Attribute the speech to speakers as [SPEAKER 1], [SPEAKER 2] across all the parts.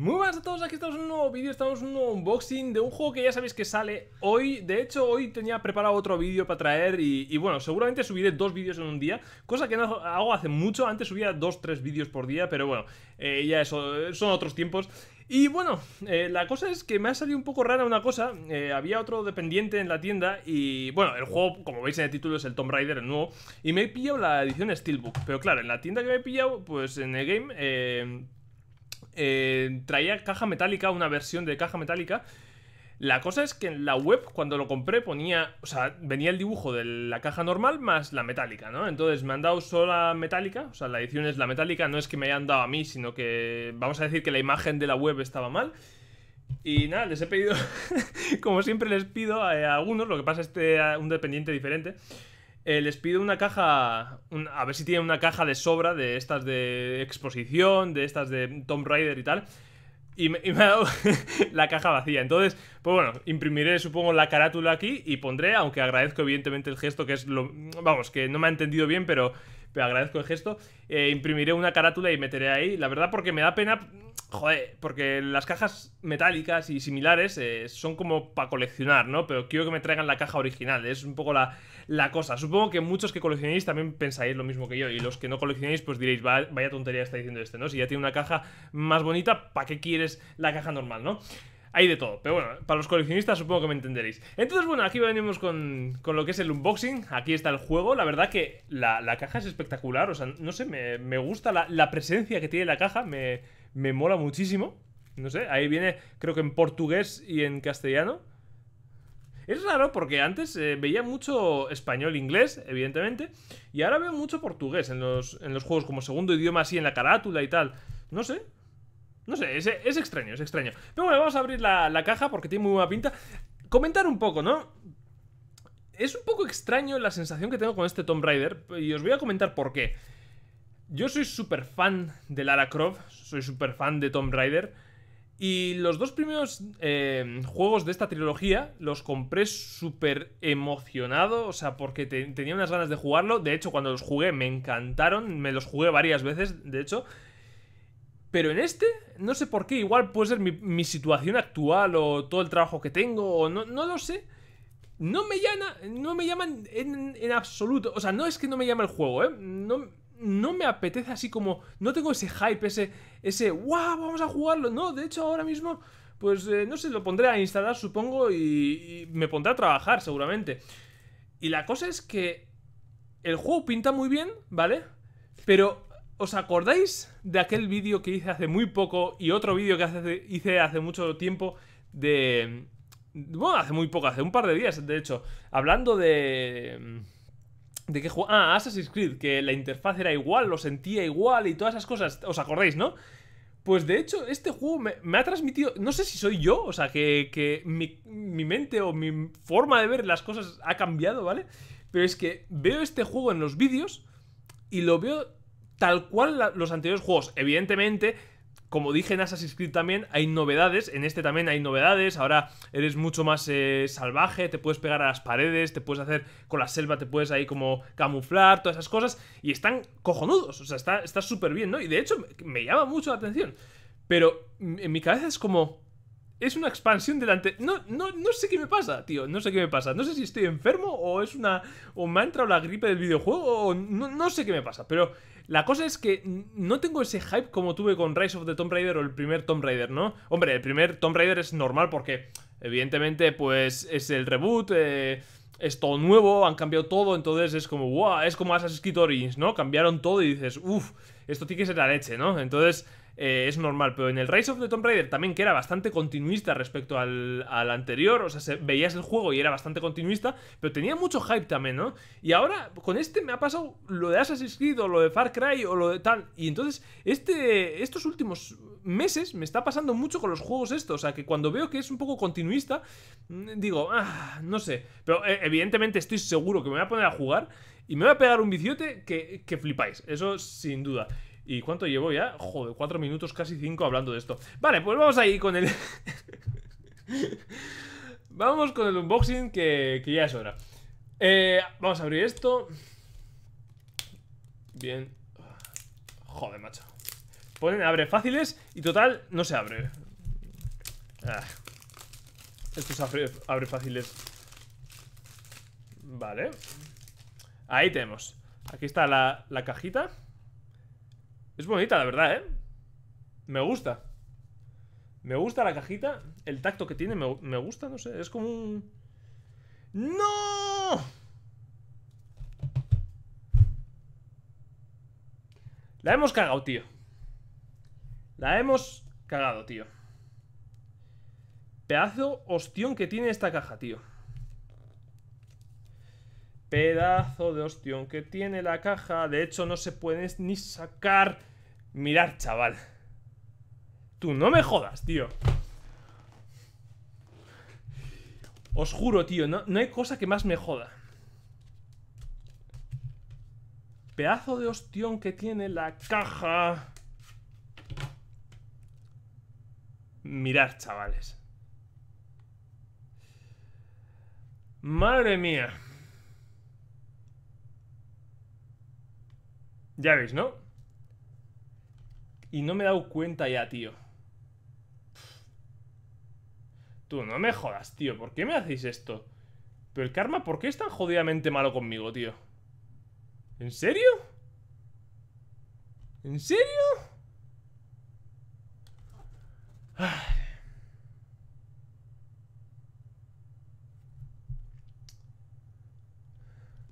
[SPEAKER 1] Muy buenas a todos, aquí estamos en un nuevo vídeo, estamos en un nuevo unboxing de un juego que ya sabéis que sale hoy De hecho, hoy tenía preparado otro vídeo para traer y, bueno, seguramente subiré dos vídeos en un día Cosa que no hago hace mucho, antes subía dos, tres vídeos por día, pero bueno, eh, ya eso, son otros tiempos y bueno, eh, la cosa es que me ha salido un poco rara una cosa. Eh, había otro dependiente en la tienda y bueno, el juego, como veis en el título, es el Tomb Raider, el nuevo. Y me he pillado la edición Steelbook. Pero claro, en la tienda que me he pillado, pues en el game... Eh, eh, traía caja metálica, una versión de caja metálica. La cosa es que en la web, cuando lo compré, ponía. O sea, venía el dibujo de la caja normal más la metálica, ¿no? Entonces me han dado solo la metálica, o sea, la edición es la metálica, no es que me hayan dado a mí, sino que. Vamos a decir que la imagen de la web estaba mal. Y nada, les he pedido. como siempre les pido a, algunos, lo que pasa es que este, un dependiente diferente. Eh, les pido una caja, a ver si tienen una caja de sobra de estas de exposición, de estas de Tomb Raider y tal. Y me, ha dado la caja vacía. Entonces, pues bueno, imprimiré, supongo, la carátula aquí y pondré, aunque agradezco evidentemente el gesto, que es lo... Vamos, que no me ha entendido bien, pero pero agradezco el gesto. Eh, imprimiré una carátula y meteré ahí. La verdad, porque me da pena. Joder, porque las cajas metálicas y similares eh, son como para coleccionar, ¿no? Pero quiero que me traigan la caja original, es un poco la, la cosa. Supongo que muchos que coleccionéis también pensáis lo mismo que yo, y los que no coleccionéis, pues diréis, vaya tontería está diciendo este, ¿no? Si ya tiene una caja más bonita, ¿para qué quieres la caja normal, no? hay de todo. Pero bueno, para los coleccionistas supongo que me entenderéis. Entonces, bueno, aquí venimos con, lo que es el unboxing. Aquí está el juego. La verdad que la, caja es espectacular. O sea, no sé, me, gusta la, presencia que tiene la caja. Me, mola muchísimo. No sé, ahí viene, creo que en portugués y en castellano. Es raro porque antes eh, veía mucho español-inglés, evidentemente, y ahora veo mucho portugués en los, en los juegos como segundo idioma así en la carátula y tal. No sé, no sé, es, extraño, es extraño. Pero bueno, vamos a abrir la, caja porque tiene muy buena pinta. Comentar un poco, ¿no? Es un poco extraño la sensación que tengo con este Tomb Raider y os voy a comentar por qué. Yo soy súper fan de Lara Croft, soy súper fan de Tomb Raider. Y los dos primeros eh, juegos de esta trilogía los compré súper emocionado, o sea, porque tenía unas ganas de jugarlo. De hecho, cuando los jugué me encantaron, me los jugué varias veces, de hecho. Pero en este, no sé por qué, igual puede ser mi, situación actual o todo el trabajo que tengo, o no, lo sé. No me llama, no me llaman en, absoluto. O sea, no es que no me llama el juego, ¿eh? No, no me apetece así como. No tengo ese hype, ese. Ese. ¡Wow! Vamos a jugarlo. No, de hecho, ahora mismo. Pues eh, no sé, lo pondré a instalar, supongo, y, y me pondré a trabajar, seguramente. Y la cosa es que. El juego pinta muy bien, ¿vale? Pero ¿Os acordáis de aquel vídeo que hice hace muy poco y otro vídeo que hice hace mucho tiempo de... Bueno, hace muy poco, hace un par de días, de hecho, hablando de... Mm, ¿De qué juego? Ah, Assassin's Creed, que la interfaz era igual, lo sentía igual y todas esas cosas. ¿Os acordáis, no? Pues de hecho, este juego me, ha transmitido. No sé si soy yo, o sea, que, que mi, mi, mente o mi forma de ver las cosas ha cambiado, ¿vale? Pero es que veo este juego en los vídeos y lo veo tal cual los anteriores juegos. Evidentemente, como dije en Assassin's Creed también, hay novedades. En este también hay novedades. Ahora eres mucho más eh, salvaje, te puedes pegar a las paredes, te puedes hacer con la selva, te puedes ahí como camuflar, todas esas cosas. Y están cojonudos, o sea, está súper bien, ¿no? Y de hecho me llama mucho la atención. Pero mm, en mi cabeza es como es una expansión delante. No, no, no sé qué me pasa, tío. No sé qué me pasa. No sé si estoy enfermo o es una. O me ha entrado la gripe del videojuego o. No, sé qué me pasa. Pero la cosa es que no tengo ese hype como tuve con Rise of the Tomb Raider o el primer Tomb Raider, ¿no? Hombre, el primer Tomb Raider es normal porque, evidentemente, pues es el reboot. Eh, es todo nuevo, han cambiado todo, entonces es como, wow, es como Assassin's Creed Origins, ¿no? Cambiaron todo y dices, uff, esto tiene que ser la leche, ¿no? Entonces, eh, es normal. Pero en el Rise of the Tomb Raider también, que era bastante continuista respecto al, al anterior, o sea, se, veías el juego y era bastante continuista, pero tenía mucho hype también, ¿no? Y ahora con este me ha pasado lo de Assassin's Creed o lo de Far Cry o lo de tal. Y entonces, este, estos últimos meses me está pasando mucho con los juegos estos. O sea, que cuando veo que es un poco continuista, mm, digo, ah, no sé. Pero eh, evidentemente estoy seguro que me voy a poner a jugar y me voy a pegar un biciote que, que flipáis. Eso sin duda. ¿Y cuánto llevo ya? Joder, cuatro minutos, casi cinco hablando de esto. Vale, pues vamos ahí con el... vamos con el unboxing que, ya es hora. Eh, vamos a abrir esto. Bien. Joder, macho. Ponen abre fáciles y total no se abre. Ah. Esto se abre, abre fáciles. Vale. Ahí tenemos. Aquí está la, la cajita. Es bonita, la verdad, ¿eh? Me gusta. Me gusta la cajita. El tacto que tiene me, gusta, no sé. Es como un... ¡No! La hemos cagado, tío. La hemos cagado, tío. Pedazo ostión que tiene esta caja, tío. Pedazo de ostión que tiene la caja. De hecho, no se puede ni sacar. Mirar, chaval. Tú no me jodas, tío. Os juro, tío, no, hay cosa que más me joda. Pedazo de ostión que tiene la caja. mirar chavales. Madre mía. Ya veis, ¿no? Y no me he dado cuenta ya, tío. Tú, no me jodas, tío. ¿Por qué me hacéis esto? Pero el karma, ¿por qué es tan jodidamente malo conmigo, tío? ¿En serio? ¿En serio?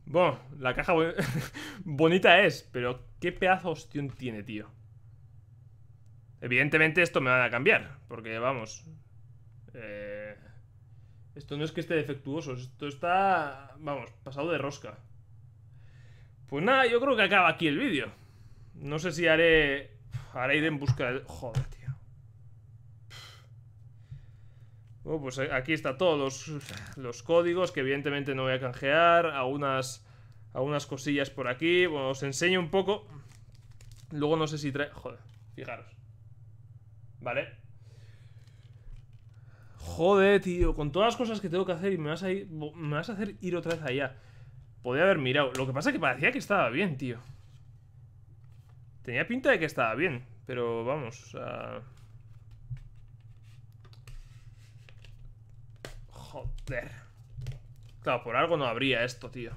[SPEAKER 1] Bueno, la caja bonita es, pero qué pedazo tiene, tío. Evidentemente esto me van a cambiar, porque vamos... Eh, esto no es que esté defectuoso, esto está, vamos, pasado de rosca. Pues nada, yo creo que acaba aquí el vídeo. No sé si haré... haré ir en busca de... Joder, tío. Bueno, oh, pues eh, aquí está todos los, códigos que evidentemente no voy a canjear. Algunas, cosillas por aquí. os enseño un poco. Luego no sé si trae... Joder, fijaros. Vale. Joder, tío. Con todas las cosas que tengo que hacer y me vas a, ir, me vas a hacer ir otra vez allá. Podría haber mirado. Lo que pasa es que parecía que estaba bien, tío. Tenía pinta de que estaba bien. Pero vamos, a... Joder. Claro, por algo no habría esto, tío.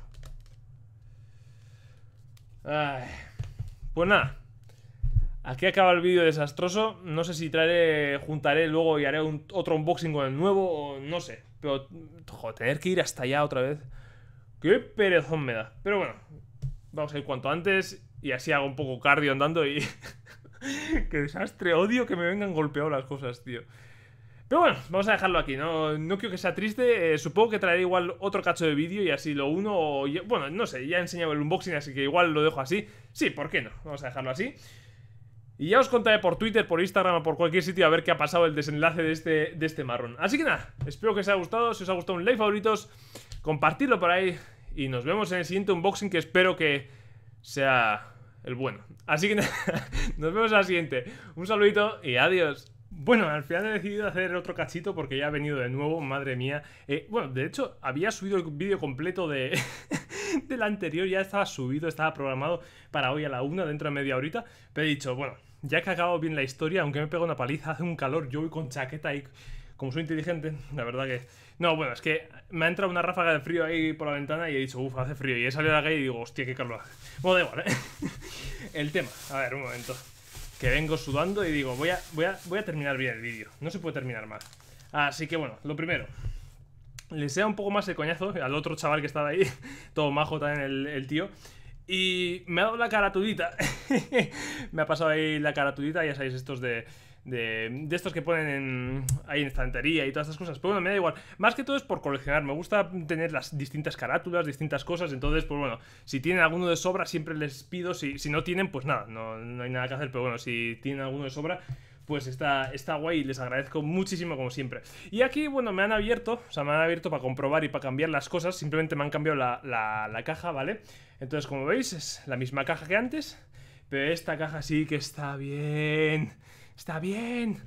[SPEAKER 1] Ay. Pues nada. Aquí acaba el vídeo desastroso. No sé si traeré, juntaré luego y haré otro unboxing con el nuevo no sé. Pero, joder, tener que ir hasta allá otra vez. Qué perezón me da. Pero bueno, vamos a ir cuanto antes y así hago un poco cardio andando y... Qué desastre, odio que me vengan golpeado las cosas, tío. Pero bueno, vamos a dejarlo aquí, no, no quiero que sea triste, eh, supongo que traeré igual otro cacho de vídeo y así lo uno, bueno, no sé, ya he enseñado el unboxing, así que igual lo dejo así, sí, ¿por qué no? Vamos a dejarlo así. Y ya os contaré por Twitter, por Instagram por cualquier sitio a ver qué ha pasado el desenlace de este, de este marrón. Así que nada, espero que os haya gustado, si os ha gustado un like, favoritos, compartidlo por ahí y nos vemos en el siguiente unboxing que espero que sea el bueno. Así que nada, nos vemos en la siguiente. Un saludito y adiós. Bueno, al final he decidido hacer otro cachito porque ya ha venido de nuevo, madre mía. Eh, bueno, de hecho, había subido el vídeo completo de... del anterior, ya estaba subido, estaba programado para hoy a la una, dentro de media horita, pero he dicho, bueno, ya que ha acabado bien la historia, aunque me pego una paliza, hace un calor, yo voy con chaqueta y como soy inteligente, la verdad que... No, bueno, es que me ha entrado una ráfaga de frío ahí por la ventana y he dicho, uff, hace frío, y he salido a la calle y digo, hostia, qué calor Bueno, da igual, ¿eh? el tema, a ver, un momento que vengo sudando y digo, voy a, voy a, terminar bien el vídeo. No se puede terminar mal. Así que bueno, lo primero. Le sea un poco más de coñazo al otro chaval que estaba ahí, todo majo también el, el tío. Y me ha dado la caratudita. me ha pasado ahí la caratudita, ya sabéis, estos de de, estos que ponen en, ahí en estantería y todas estas cosas. Pero bueno, me da igual. Más que todo es por coleccionar. Me gusta tener las distintas carátulas, distintas cosas. Entonces, pues bueno, si tienen alguno de sobra, siempre les pido. Si, si no tienen, pues nada, no, hay nada que hacer. Pero bueno, si tienen alguno de sobra, pues está, está guay y les agradezco muchísimo como siempre. Y aquí, bueno, me han abierto, o sea, me han abierto para comprobar y para cambiar las cosas, simplemente me han cambiado la, la, caja, ¿vale? Entonces, como veis, es la misma caja que antes, pero esta caja sí que está bien, está bien.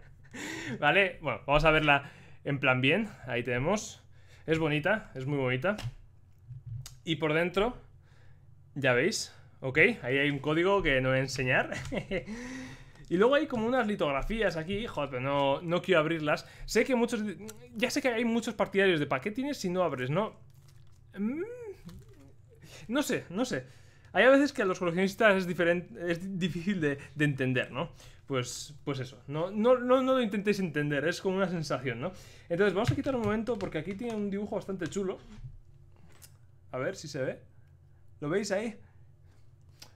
[SPEAKER 1] vale, bueno, vamos a verla en plan bien. Ahí tenemos. Es bonita, es muy bonita. Y por dentro, ya veis, ¿ok? Ahí hay un código que no voy a enseñar. y luego hay como unas litografías aquí, joder, no, no quiero abrirlas. Sé que muchos... Ya sé que hay muchos partidarios de paquetines si no abres, no? Mm, no sé, no sé. Hay veces que a los coleccionistas es, diferente, es difícil de, entender, ¿no? Pues, pues eso, no, no, lo intentéis entender, es como una sensación, ¿no? Entonces vamos a quitar un momento porque aquí tiene un dibujo bastante chulo. A ver si se ve. ¿Lo veis ahí?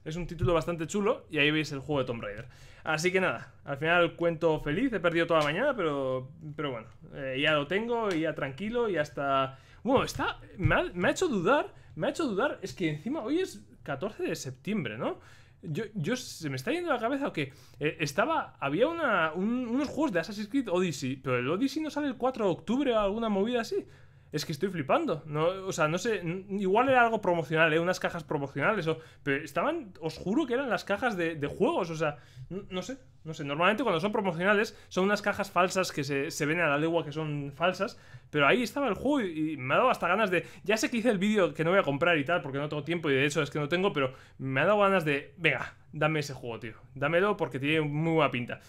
[SPEAKER 1] Es un título bastante chulo y ahí veis el juego de Tomb Raider. Así que nada, al final cuento feliz, he perdido toda la mañana, pero, pero bueno, eh, ya lo tengo, ya tranquilo y hasta bueno, está, me ha, hecho dudar, me ha hecho dudar, es que encima hoy es 14 de septiembre, ¿no? Yo, yo se me está yendo la cabeza que eh, estaba, había una, unos juegos de Assassin's Creed Odyssey, pero el Odyssey no sale el 4 de octubre o alguna movida así es que estoy flipando. No, o sea, no sé, igual era algo promocional, ¿eh? unas cajas promocionales, o, pero estaban, os juro que eran las cajas de, de juegos, o sea, no, sé, no sé. Normalmente cuando son promocionales son unas cajas falsas que se, ven a la legua que son falsas, pero ahí estaba el juego y, y, me ha dado hasta ganas de, ya sé que hice el vídeo que no voy a comprar y tal, porque no tengo tiempo y de hecho es que no tengo, pero me ha dado ganas de, venga, dame ese juego, tío, dámelo porque tiene muy buena pinta.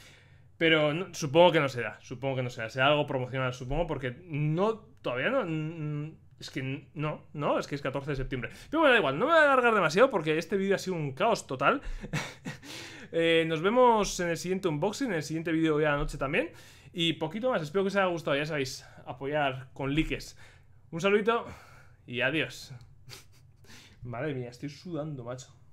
[SPEAKER 1] Pero supongo que no será, supongo que no será, será algo promocional, supongo, porque no, todavía no... Mm, es que no, no, es que es 14 de septiembre. Pero bueno, da igual, no me voy a alargar demasiado porque este vídeo ha sido un caos total. Eh, nos vemos en el siguiente unboxing, en el siguiente vídeo de la noche también. Y poquito más, espero que os haya gustado, ya sabéis, apoyar con likes. Un saludito y adiós. Madre mía, estoy sudando, macho.